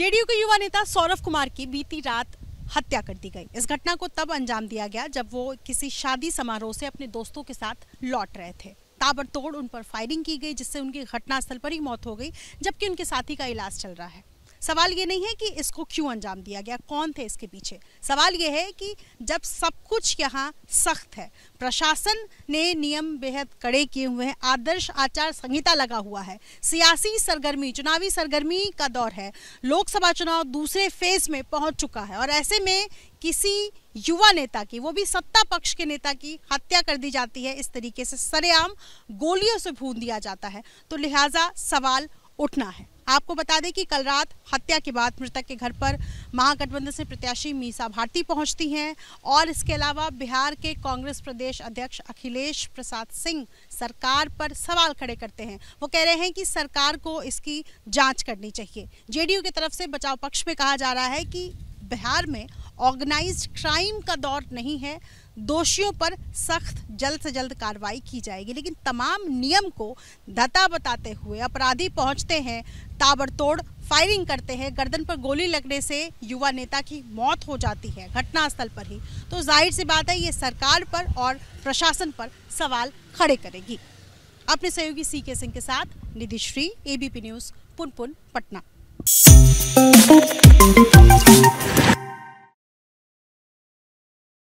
JDU के युवा नेता सौरभ कुमार की बीती रात हत्या कर दी गई इस घटना को तब अंजाम दिया गया जब वो किसी शादी समारोह से अपने दोस्तों के साथ लौट रहे थे ताबड़तोड़ उन पर फायरिंग की गई जिससे उनकी घटनास्थल पर ही मौत हो गई जबकि उनके साथी का इलाज चल रहा है सवाल ये नहीं है कि इसको क्यों अंजाम दिया गया कौन थे इसके पीछे सवाल ये है कि जब सब कुछ यहाँ सख्त है प्रशासन ने नियम बेहद कड़े किए हुए हैं आदर्श आचार संहिता लगा हुआ है सियासी सरगर्मी चुनावी सरगर्मी का दौर है लोकसभा चुनाव दूसरे फेज में पहुंच चुका है और ऐसे में किसी युवा नेता की वो भी सत्ता पक्ष के नेता की हत्या कर दी जाती है इस तरीके से सरेआम गोलियों से भून दिया जाता है तो लिहाजा सवाल उठना है आपको बता दें कि कल रात हत्या के बाद मृतक के घर पर महागठबंधन से प्रत्याशी मीसा भारती पहुंचती हैं और इसके अलावा बिहार के कांग्रेस प्रदेश अध्यक्ष अखिलेश प्रसाद सिंह सरकार पर सवाल खड़े करते हैं वो कह रहे हैं कि सरकार को इसकी जांच करनी चाहिए जेडीयू की तरफ से बचाव पक्ष में कहा जा रहा है कि बिहार में ऑर्गेनाइज्ड क्राइम का दौर नहीं है दोषियों पर सख्त जल्द से जल्द कार्रवाई की जाएगी लेकिन तमाम नियम को धता बताते हुए अपराधी पहुंचते हैं ताबड़तोड़ फायरिंग करते हैं गर्दन पर गोली लगने से युवा नेता की मौत हो जाती है घटनास्थल पर ही तो जाहिर सी बात है ये सरकार पर और प्रशासन पर सवाल खड़े करेगी अपने सहयोगी सी के सिंह के साथ निधि श्री एबीपी न्यूज़ पुनपुन पटना